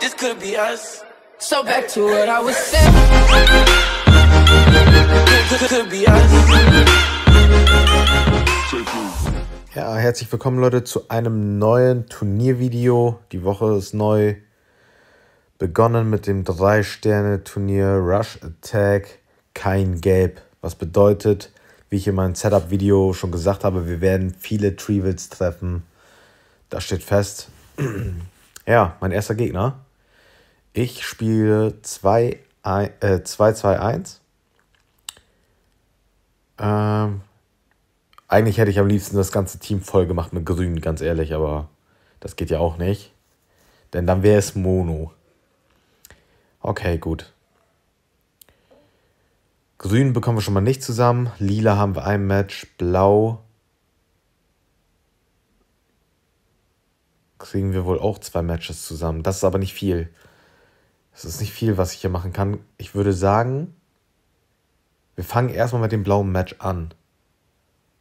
this could be us. So back to what I was saying. This Could be us. Ja, herzlich willkommen Leute zu einem neuen Turniervideo. Die Woche ist neu begonnen mit dem 3-Sterne-Turnier Rush Attack, kein Gelb. Was bedeutet, wie ich in meinem Setup-Video schon gesagt habe, wir werden viele Trivals treffen. Das steht fest. ja, mein erster Gegner ich spiele 2-2-1. Äh, ähm, eigentlich hätte ich am liebsten das ganze Team voll gemacht mit Grün, ganz ehrlich, aber das geht ja auch nicht. Denn dann wäre es Mono. Okay, gut. Grün bekommen wir schon mal nicht zusammen. Lila haben wir ein Match. Blau kriegen wir wohl auch zwei Matches zusammen. Das ist aber nicht viel. Es ist nicht viel, was ich hier machen kann. Ich würde sagen, wir fangen erstmal mit dem blauen Match an.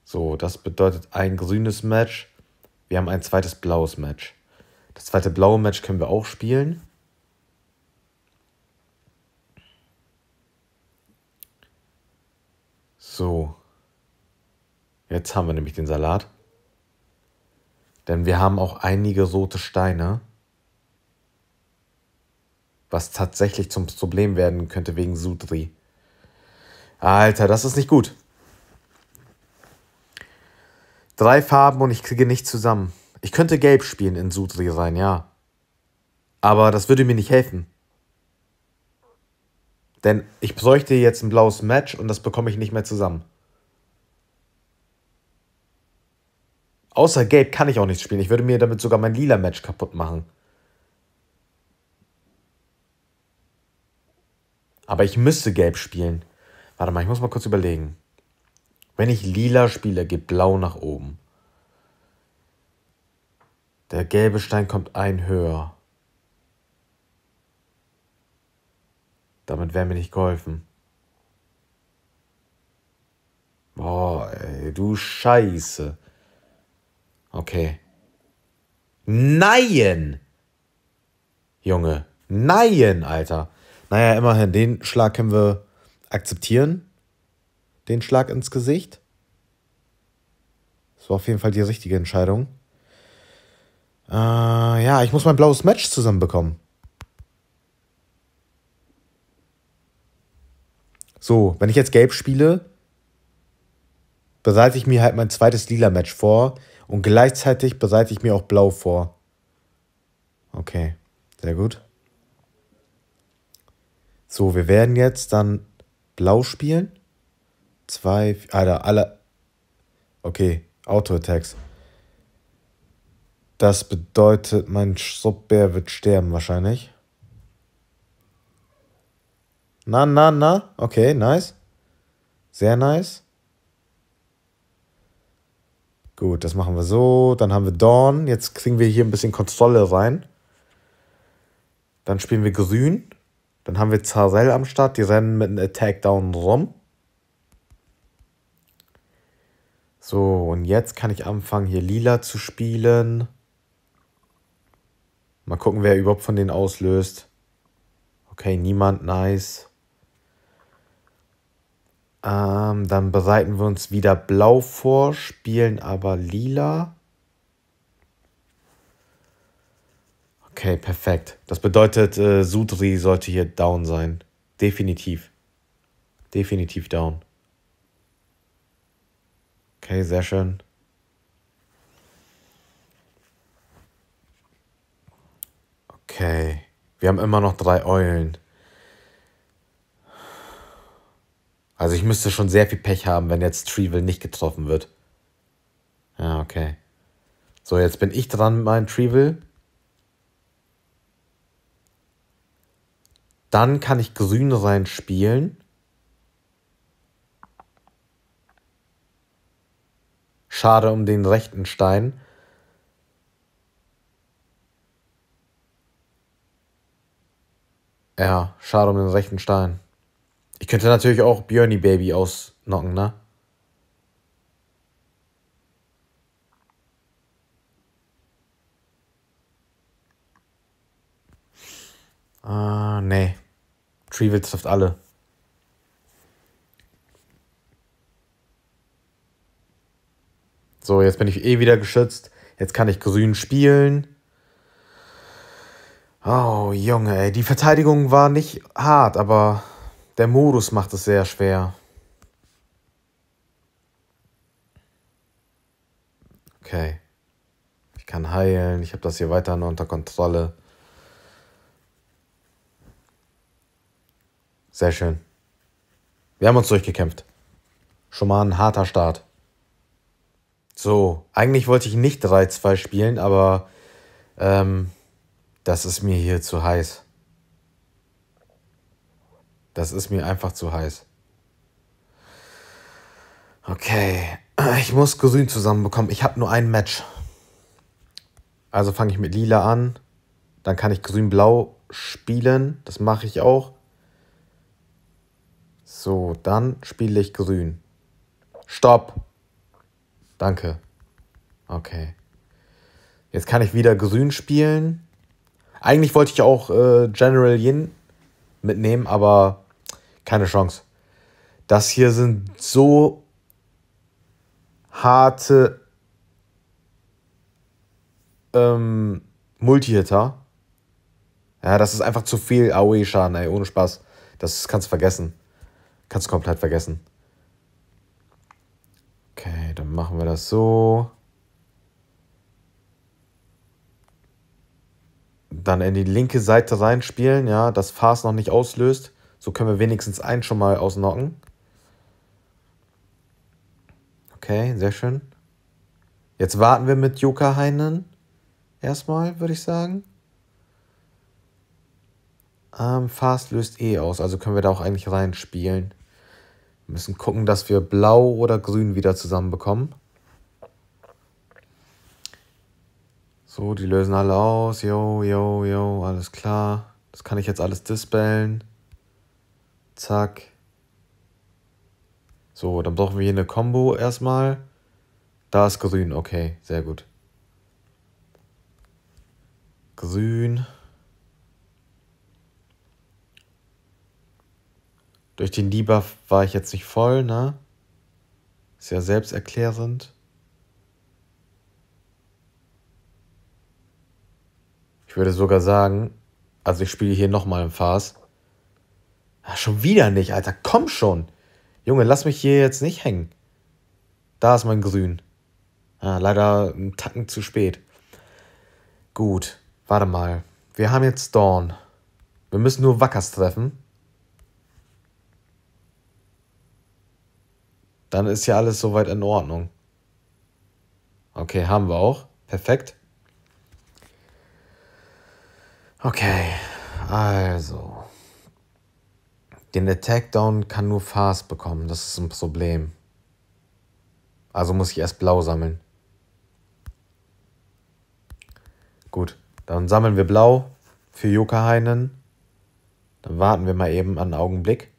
So, das bedeutet ein grünes Match. Wir haben ein zweites blaues Match. Das zweite blaue Match können wir auch spielen. So. Jetzt haben wir nämlich den Salat. Denn wir haben auch einige rote Steine was tatsächlich zum Problem werden könnte wegen Sudri. Alter, das ist nicht gut. Drei Farben und ich kriege nichts zusammen. Ich könnte gelb spielen in Sudri rein, ja. Aber das würde mir nicht helfen. Denn ich bräuchte jetzt ein blaues Match und das bekomme ich nicht mehr zusammen. Außer Gelb kann ich auch nichts spielen. Ich würde mir damit sogar mein lila Match kaputt machen. Aber ich müsste gelb spielen. Warte mal, ich muss mal kurz überlegen. Wenn ich lila spiele, geht blau nach oben. Der gelbe Stein kommt ein höher. Damit wäre mir nicht geholfen. Boah, ey, du Scheiße. Okay. Nein! Junge, nein, Alter. Naja, immerhin, den Schlag können wir akzeptieren. Den Schlag ins Gesicht. Das war auf jeden Fall die richtige Entscheidung. Äh, ja, ich muss mein blaues Match zusammenbekommen. So, wenn ich jetzt gelb spiele, bereite ich mir halt mein zweites lila Match vor und gleichzeitig bereite ich mir auch blau vor. Okay, sehr gut. So, wir werden jetzt dann blau spielen. Zwei, Alter, alle. Okay, Auto-Attacks. Das bedeutet, mein Subbär wird sterben wahrscheinlich. Na, na, na. Okay, nice. Sehr nice. Gut, das machen wir so. Dann haben wir Dawn. Jetzt kriegen wir hier ein bisschen Kontrolle rein. Dann spielen wir grün. Dann haben wir Zarell am Start, die rennen mit einem Attack Down rum. So, und jetzt kann ich anfangen, hier Lila zu spielen. Mal gucken, wer überhaupt von denen auslöst. Okay, niemand, nice. Ähm, dann bereiten wir uns wieder blau vor, spielen aber lila. Okay, perfekt. Das bedeutet, äh, Sudri sollte hier down sein. Definitiv. Definitiv down. Okay, sehr schön. Okay. Wir haben immer noch drei Eulen. Also ich müsste schon sehr viel Pech haben, wenn jetzt Trevel nicht getroffen wird. Ja, okay. So, jetzt bin ich dran mit meinem Trevel. Dann kann ich grün rein spielen. Schade um den rechten Stein. Ja, schade um den rechten Stein. Ich könnte natürlich auch Björny Baby ausnocken, ne? Ah, uh, nee. Trevil trifft alle. So, jetzt bin ich eh wieder geschützt. Jetzt kann ich grün spielen. Oh, Junge, ey. Die Verteidigung war nicht hart, aber der Modus macht es sehr schwer. Okay. Ich kann heilen. Ich habe das hier weiter unter Kontrolle. Sehr schön. Wir haben uns durchgekämpft. Schon mal ein harter Start. So, eigentlich wollte ich nicht 3-2 spielen, aber ähm, das ist mir hier zu heiß. Das ist mir einfach zu heiß. Okay, ich muss Grün zusammenbekommen. Ich habe nur ein Match. Also fange ich mit Lila an. Dann kann ich Grün-Blau spielen. Das mache ich auch. So, dann spiele ich grün. Stopp. Danke. Okay. Jetzt kann ich wieder grün spielen. Eigentlich wollte ich auch äh, General Yin mitnehmen, aber keine Chance. Das hier sind so harte ähm, Multi-Hitter. Ja, das ist einfach zu viel AOE-Schaden, ey, ohne Spaß. Das kannst du vergessen. Kannst du komplett vergessen. Okay, dann machen wir das so. Dann in die linke Seite reinspielen, ja, dass Fast noch nicht auslöst. So können wir wenigstens einen schon mal ausnocken. Okay, sehr schön. Jetzt warten wir mit Joka Heinen. Erstmal, würde ich sagen. Ähm, Fast löst eh aus, also können wir da auch eigentlich reinspielen. Wir müssen gucken, dass wir blau oder grün wieder zusammenbekommen. So, die lösen alle aus. Jo, jo, jo, alles klar. Das kann ich jetzt alles dispellen. Zack. So, dann brauchen wir hier eine Combo erstmal. Da ist grün, okay, sehr gut. Grün. Durch den Debuff war ich jetzt nicht voll, ne? Ist ja selbsterklärend. Ich würde sogar sagen, also ich spiele hier nochmal im Farce. Ach, schon wieder nicht, Alter. Komm schon. Junge, lass mich hier jetzt nicht hängen. Da ist mein Grün. Ah, leider einen Tacken zu spät. Gut, warte mal. Wir haben jetzt Dawn. Wir müssen nur Wackers treffen. Dann ist ja alles soweit in Ordnung. Okay, haben wir auch. Perfekt. Okay, also. Den Attack Down kann nur Fast bekommen. Das ist ein Problem. Also muss ich erst blau sammeln. Gut, dann sammeln wir blau für Joka Heinen. Dann warten wir mal eben einen Augenblick.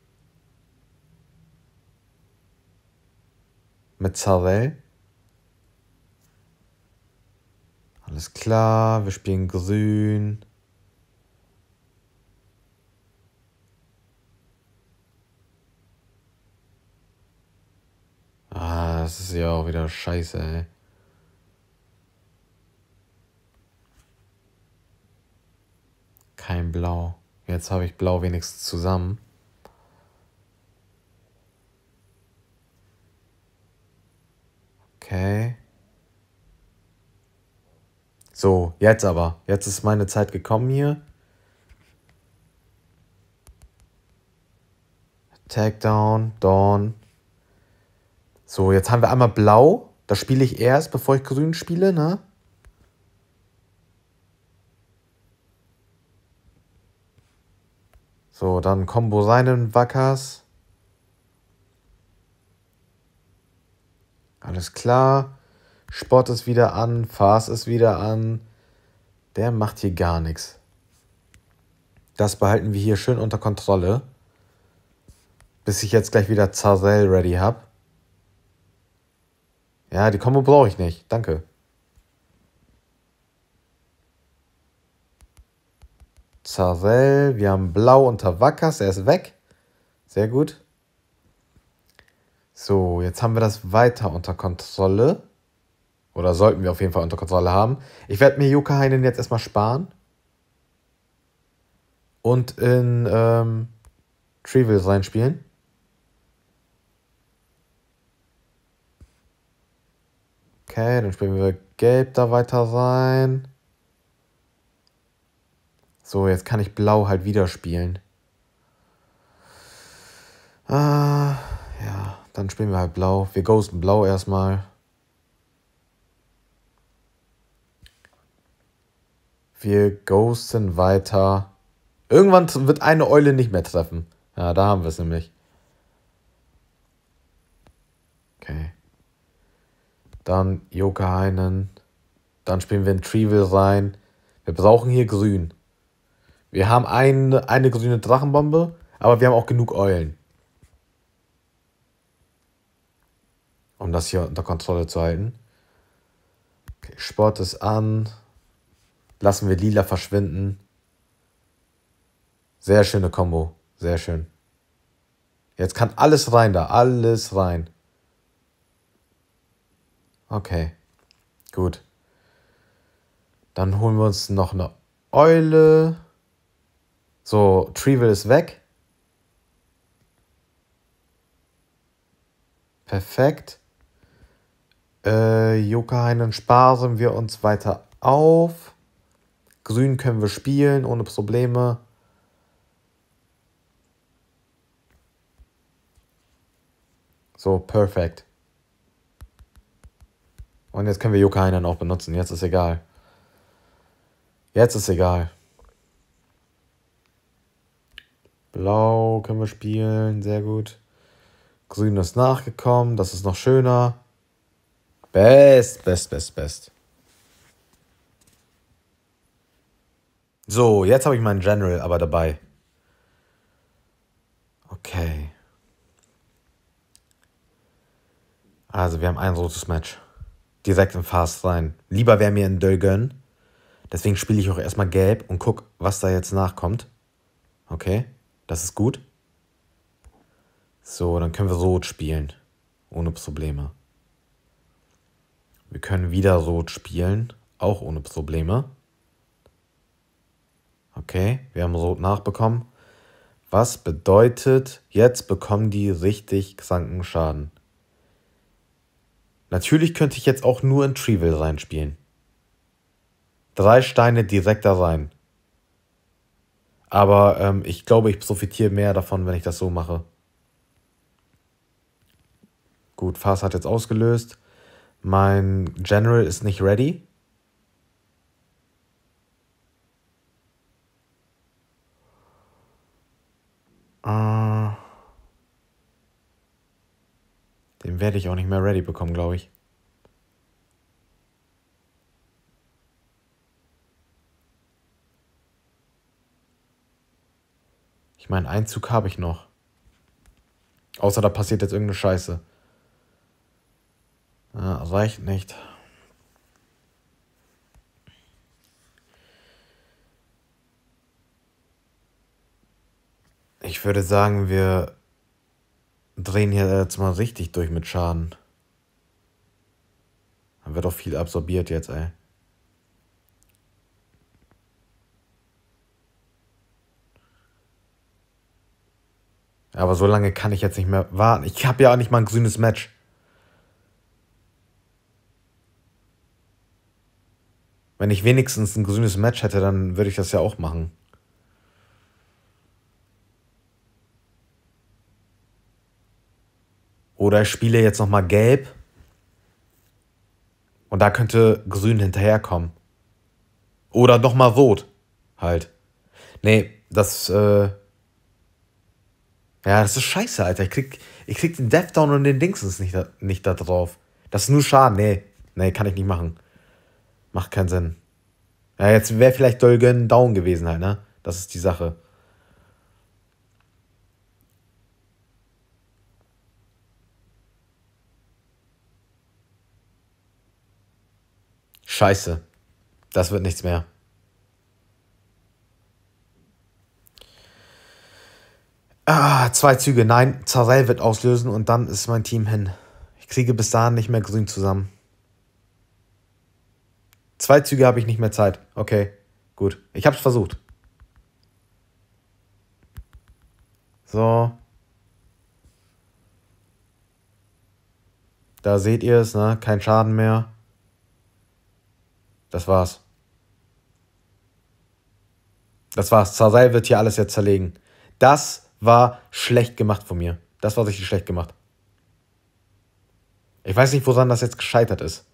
mit Mezzarell. Alles klar, wir spielen grün. Ah, das ist ja auch wieder scheiße, ey. Kein Blau. Jetzt habe ich Blau wenigstens zusammen. Okay. So, jetzt aber. Jetzt ist meine Zeit gekommen hier. Takedown, Dawn. So, jetzt haben wir einmal blau. Das spiele ich erst, bevor ich grün spiele, ne? So, dann Combo seinen Wackers. Alles klar. Sport ist wieder an, Farce ist wieder an. Der macht hier gar nichts. Das behalten wir hier schön unter Kontrolle. Bis ich jetzt gleich wieder Zarell ready habe. Ja, die Kombo brauche ich nicht. Danke. Zarell, wir haben Blau unter Wackers, er ist weg. Sehr gut. So, jetzt haben wir das weiter unter Kontrolle. Oder sollten wir auf jeden Fall unter Kontrolle haben. Ich werde mir Yuka Heinen jetzt erstmal sparen. Und in ähm, Trivial reinspielen. Okay, dann spielen wir Gelb da weiter rein. So, jetzt kann ich Blau halt wieder spielen. Ah, ja. Dann spielen wir halt blau. Wir ghosten blau erstmal. Wir ghosten weiter. Irgendwann wird eine Eule nicht mehr treffen. Ja, da haben wir es nämlich. Okay. Dann Joker Heinen. Dann spielen wir ein Trivial rein. Wir brauchen hier grün. Wir haben ein, eine grüne Drachenbombe, aber wir haben auch genug Eulen. um das hier unter Kontrolle zu halten. Okay, Sport ist an. Lassen wir Lila verschwinden. Sehr schöne Combo. Sehr schön. Jetzt kann alles rein da. Alles rein. Okay. Gut. Dann holen wir uns noch eine Eule. So, Trivial ist weg. Perfekt. Äh, Joka Heinen sparen wir uns weiter auf. Grün können wir spielen ohne Probleme. So, perfekt. Und jetzt können wir Joka Heinen auch benutzen. Jetzt ist egal. Jetzt ist egal. Blau können wir spielen, sehr gut. Grün ist nachgekommen, das ist noch schöner. Best, best, best, best. So, jetzt habe ich meinen General aber dabei. Okay. Also, wir haben ein rotes Match. Direkt im Fast rein. Lieber wäre mir ein Dögen. Deswegen spiele ich auch erstmal gelb und guck, was da jetzt nachkommt. Okay, das ist gut. So, dann können wir rot spielen. Ohne Probleme. Wir können wieder Rot spielen, auch ohne Probleme. Okay, wir haben Rot nachbekommen. Was bedeutet, jetzt bekommen die richtig kranken Schaden. Natürlich könnte ich jetzt auch nur in Trivial reinspielen. Drei Steine direkt da rein. Aber ähm, ich glaube, ich profitiere mehr davon, wenn ich das so mache. Gut, Fast hat jetzt ausgelöst. Mein General ist nicht ready. Äh, den werde ich auch nicht mehr ready bekommen, glaube ich. Ich meine, einen Zug habe ich noch. Außer da passiert jetzt irgendeine Scheiße. Ja, also reicht nicht. Ich würde sagen, wir drehen hier jetzt mal richtig durch mit Schaden. Dann wird doch viel absorbiert jetzt, ey. Aber so lange kann ich jetzt nicht mehr warten. Ich habe ja auch nicht mal ein grünes Match. Wenn ich wenigstens ein gesundes Match hätte, dann würde ich das ja auch machen. Oder ich spiele jetzt nochmal gelb. Und da könnte grün hinterherkommen. Oder nochmal rot. Halt. Nee, das, äh Ja, das ist scheiße, Alter. Ich krieg, ich krieg den Deathdown und den Dingsens nicht da, nicht da drauf. Das ist nur Schaden. Nee, nee, kann ich nicht machen. Macht keinen Sinn. Ja, jetzt wäre vielleicht Dolgen down gewesen halt, ne? Das ist die Sache. Scheiße. Das wird nichts mehr. Ah, zwei Züge. Nein, Zarell wird auslösen und dann ist mein Team hin. Ich kriege bis dahin nicht mehr grün zusammen. Zwei Züge habe ich nicht mehr Zeit. Okay, gut. Ich habe es versucht. So. Da seht ihr es, ne? Kein Schaden mehr. Das war's. Das war's. Zazai wird hier alles jetzt zerlegen. Das war schlecht gemacht von mir. Das war richtig schlecht gemacht. Ich weiß nicht, woran das jetzt gescheitert ist.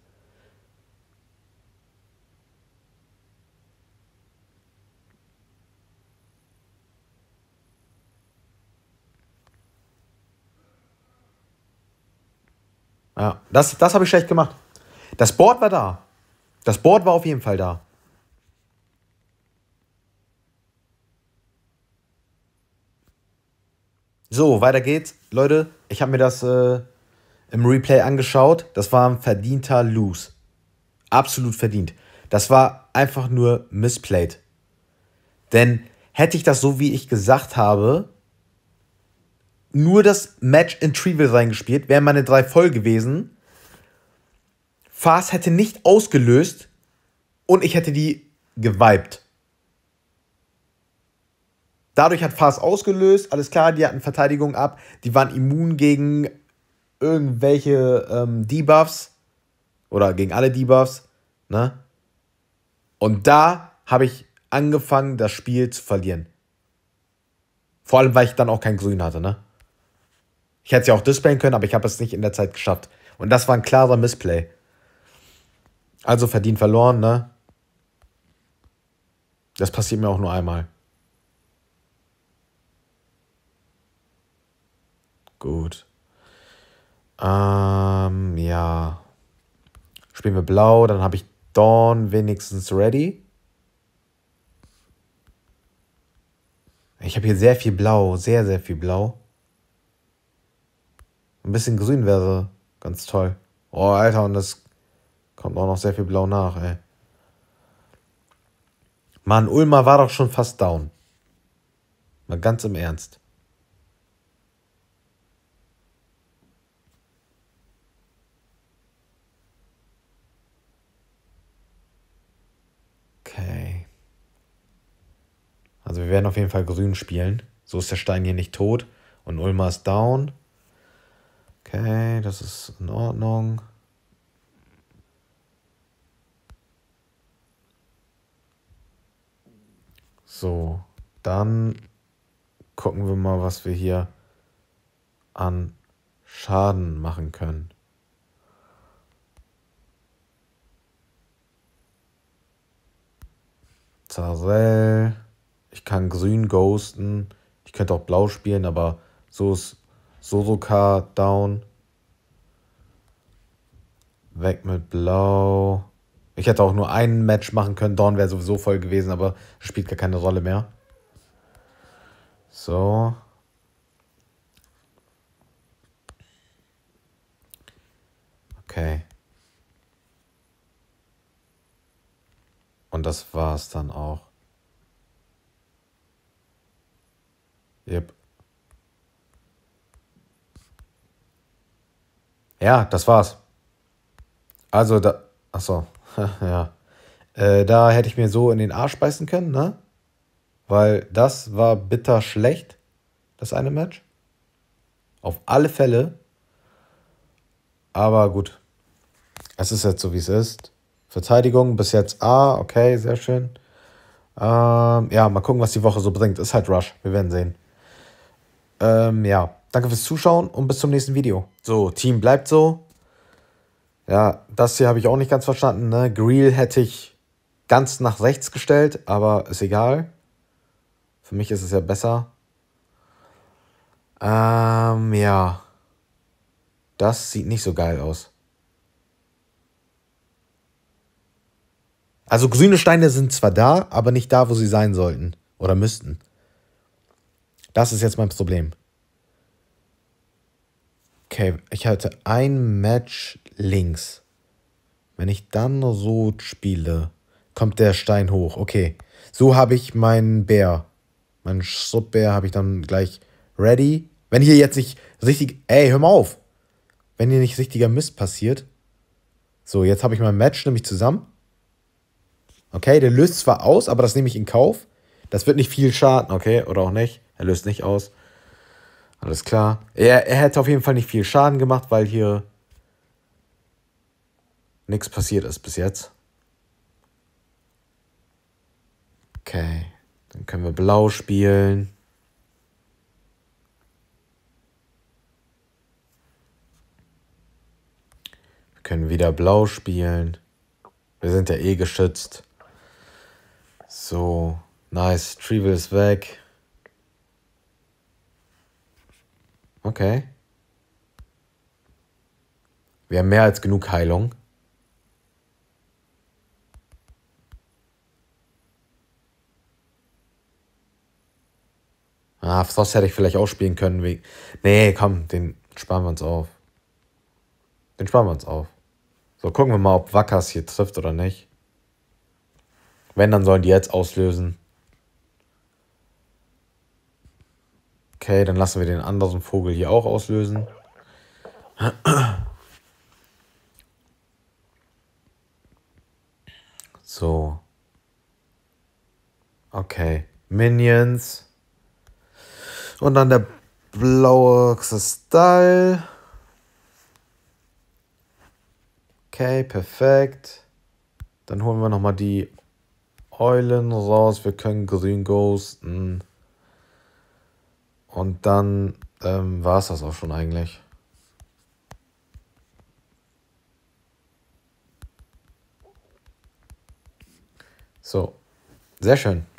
Ja, das, das habe ich schlecht gemacht. Das Board war da. Das Board war auf jeden Fall da. So, weiter geht's. Leute, ich habe mir das äh, im Replay angeschaut. Das war ein verdienter Lose. Absolut verdient. Das war einfach nur misplayed. Denn hätte ich das so, wie ich gesagt habe, nur das Match in Trivial reingespielt, wären meine drei voll gewesen. Fast hätte nicht ausgelöst und ich hätte die geweibt. Dadurch hat Fast ausgelöst, alles klar, die hatten Verteidigung ab, die waren immun gegen irgendwelche ähm, Debuffs oder gegen alle Debuffs, ne? Und da habe ich angefangen, das Spiel zu verlieren. Vor allem, weil ich dann auch kein Grün hatte, ne? Ich hätte es ja auch displayen können, aber ich habe es nicht in der Zeit geschafft. Und das war ein klarer Missplay. Also verdient verloren, ne? Das passiert mir auch nur einmal. Gut. Ähm, ja. Spielen wir blau, dann habe ich Dawn wenigstens ready. Ich habe hier sehr viel blau, sehr, sehr viel blau ein bisschen grün wäre ganz toll. Oh, Alter, und das kommt auch noch sehr viel blau nach, ey. Mann, Ulmer war doch schon fast down. Mal ganz im Ernst. Okay. Also wir werden auf jeden Fall grün spielen. So ist der Stein hier nicht tot. Und Ulmer ist down. Okay, das ist in Ordnung. So, dann gucken wir mal, was wir hier an Schaden machen können. Zarell. Ich kann grün ghosten. Ich könnte auch blau spielen, aber so ist Sodoka down. Weg mit Blau. Ich hätte auch nur ein Match machen können. Dawn wäre sowieso voll gewesen, aber spielt gar keine Rolle mehr. So. Okay. Und das war's dann auch. Yep. Ja, das war's. Also da. Achso, ja. Äh, da hätte ich mir so in den Arsch beißen können, ne? Weil das war bitter schlecht, das eine Match. Auf alle Fälle. Aber gut. Es ist jetzt so, wie es ist. Verteidigung bis jetzt A, ah, okay, sehr schön. Ähm, ja, mal gucken, was die Woche so bringt. Ist halt Rush, wir werden sehen. Ähm, ja danke fürs Zuschauen und bis zum nächsten Video. So, Team bleibt so. Ja, das hier habe ich auch nicht ganz verstanden. Ne? Grill hätte ich ganz nach rechts gestellt, aber ist egal. Für mich ist es ja besser. Ähm, ja. Das sieht nicht so geil aus. Also grüne Steine sind zwar da, aber nicht da, wo sie sein sollten oder müssten. Das ist jetzt mein Problem. Okay, ich halte ein Match links. Wenn ich dann so spiele, kommt der Stein hoch. Okay, so habe ich meinen Bär. Meinen Subbär habe ich dann gleich ready. Wenn hier jetzt nicht richtig... Ey, hör mal auf! Wenn hier nicht richtiger Mist passiert. So, jetzt habe ich mein Match nämlich zusammen. Okay, der löst zwar aus, aber das nehme ich in Kauf. Das wird nicht viel schaden, okay, oder auch nicht. Er löst nicht aus. Alles klar. Er, er hätte auf jeden Fall nicht viel Schaden gemacht, weil hier nichts passiert ist bis jetzt. Okay, dann können wir blau spielen. Wir können wieder blau spielen. Wir sind ja eh geschützt. So, nice. Trivial ist weg. Okay. Wir haben mehr als genug Heilung. Ah, Frost hätte ich vielleicht auch spielen können. Wie nee, komm, den sparen wir uns auf. Den sparen wir uns auf. So, gucken wir mal, ob Wackers hier trifft oder nicht. Wenn, dann sollen die jetzt auslösen. Okay, dann lassen wir den anderen Vogel hier auch auslösen. So. Okay. Minions. Und dann der blaue Kristall. Okay, perfekt. Dann holen wir nochmal die Eulen raus. Wir können grün ghosten. Und dann ähm, war es das auch schon eigentlich. So, sehr schön.